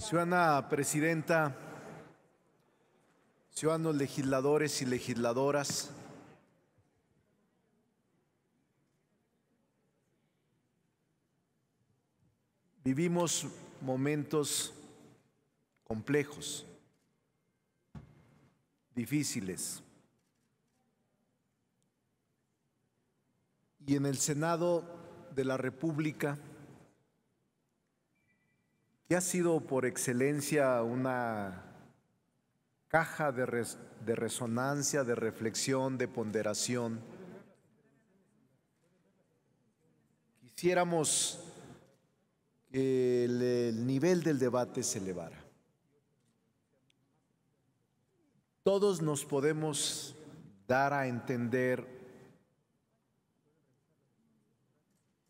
Ciudadana Presidenta, ciudadanos legisladores y legisladoras, vivimos momentos complejos, difíciles. Y en el Senado de la República, que ha sido por excelencia una caja de, resonancia, de reflexión, de ponderación. Quisiéramos que el nivel del debate se elevara. Todos nos podemos dar a entender,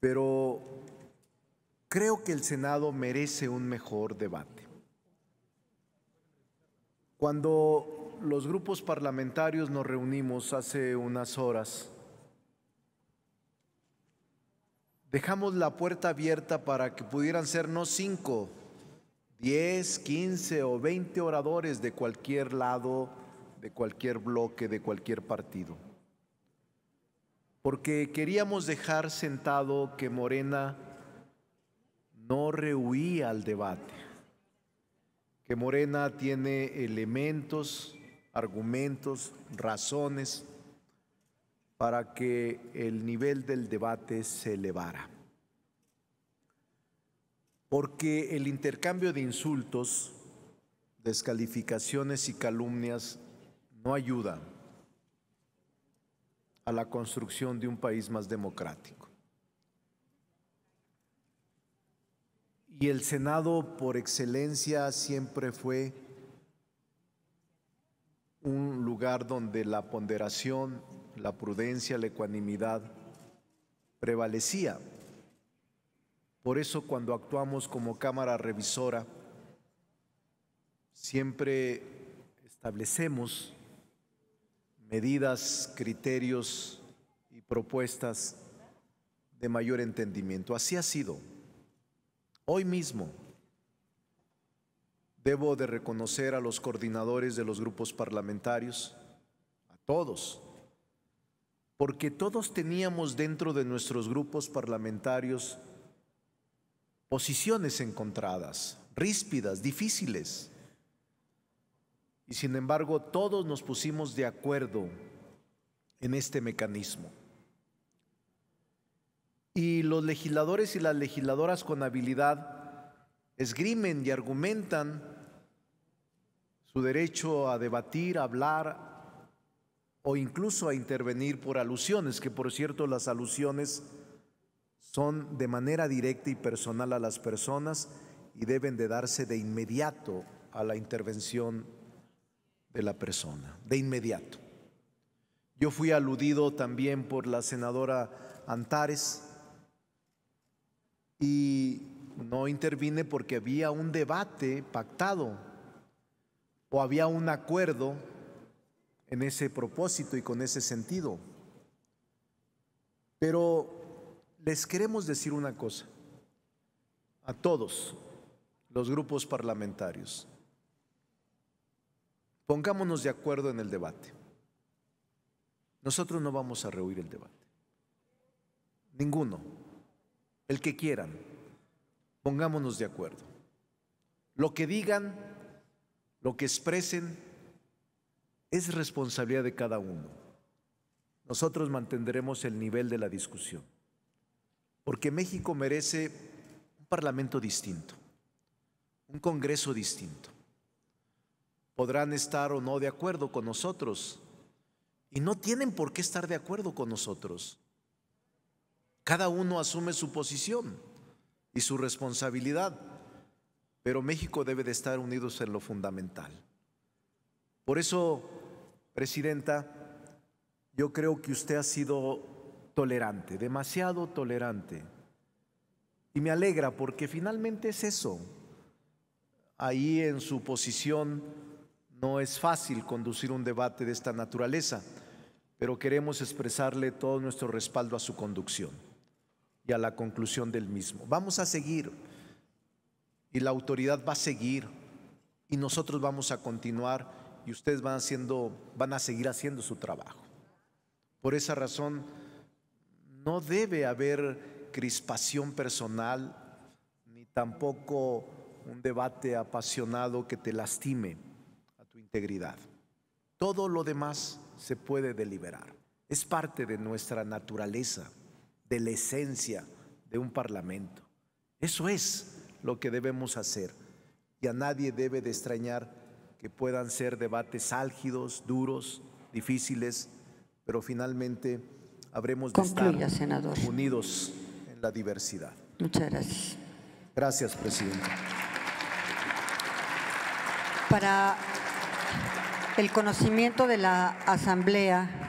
pero Creo que el Senado merece un mejor debate. Cuando los grupos parlamentarios nos reunimos hace unas horas, dejamos la puerta abierta para que pudieran ser no cinco, diez, quince o veinte oradores de cualquier lado, de cualquier bloque, de cualquier partido. Porque queríamos dejar sentado que Morena no rehuía al debate, que Morena tiene elementos, argumentos, razones para que el nivel del debate se elevara. Porque el intercambio de insultos, descalificaciones y calumnias no ayuda a la construcción de un país más democrático. Y el Senado por excelencia siempre fue un lugar donde la ponderación, la prudencia, la ecuanimidad prevalecía. Por eso cuando actuamos como Cámara Revisora, siempre establecemos medidas, criterios y propuestas de mayor entendimiento. Así ha sido. Hoy mismo debo de reconocer a los coordinadores de los grupos parlamentarios, a todos, porque todos teníamos dentro de nuestros grupos parlamentarios posiciones encontradas, ríspidas, difíciles. Y sin embargo, todos nos pusimos de acuerdo en este mecanismo y los legisladores y las legisladoras con habilidad esgrimen y argumentan su derecho a debatir, hablar o incluso a intervenir por alusiones, que por cierto las alusiones son de manera directa y personal a las personas y deben de darse de inmediato a la intervención de la persona, de inmediato. Yo fui aludido también por la senadora Antares, y no intervine porque había un debate pactado o había un acuerdo en ese propósito y con ese sentido. Pero les queremos decir una cosa a todos los grupos parlamentarios. Pongámonos de acuerdo en el debate. Nosotros no vamos a rehuir el debate. Ninguno el que quieran. Pongámonos de acuerdo. Lo que digan, lo que expresen, es responsabilidad de cada uno. Nosotros mantendremos el nivel de la discusión, porque México merece un parlamento distinto, un Congreso distinto. Podrán estar o no de acuerdo con nosotros, y no tienen por qué estar de acuerdo con nosotros. Cada uno asume su posición y su responsabilidad, pero México debe de estar unidos en lo fundamental. Por eso, Presidenta, yo creo que usted ha sido tolerante, demasiado tolerante. Y me alegra porque finalmente es eso. Ahí en su posición no es fácil conducir un debate de esta naturaleza, pero queremos expresarle todo nuestro respaldo a su conducción a la conclusión del mismo. Vamos a seguir y la autoridad va a seguir y nosotros vamos a continuar y ustedes van haciendo van a seguir haciendo su trabajo. Por esa razón no debe haber crispación personal ni tampoco un debate apasionado que te lastime a tu integridad. Todo lo demás se puede deliberar. Es parte de nuestra naturaleza de la esencia de un parlamento. Eso es lo que debemos hacer. Y a nadie debe de extrañar que puedan ser debates álgidos, duros, difíciles, pero finalmente habremos de estar unidos en la diversidad. Muchas gracias. Gracias, presidente. Para el conocimiento de la Asamblea,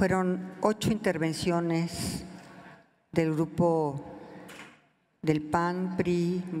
fueron ocho intervenciones del grupo del PAN, PRI,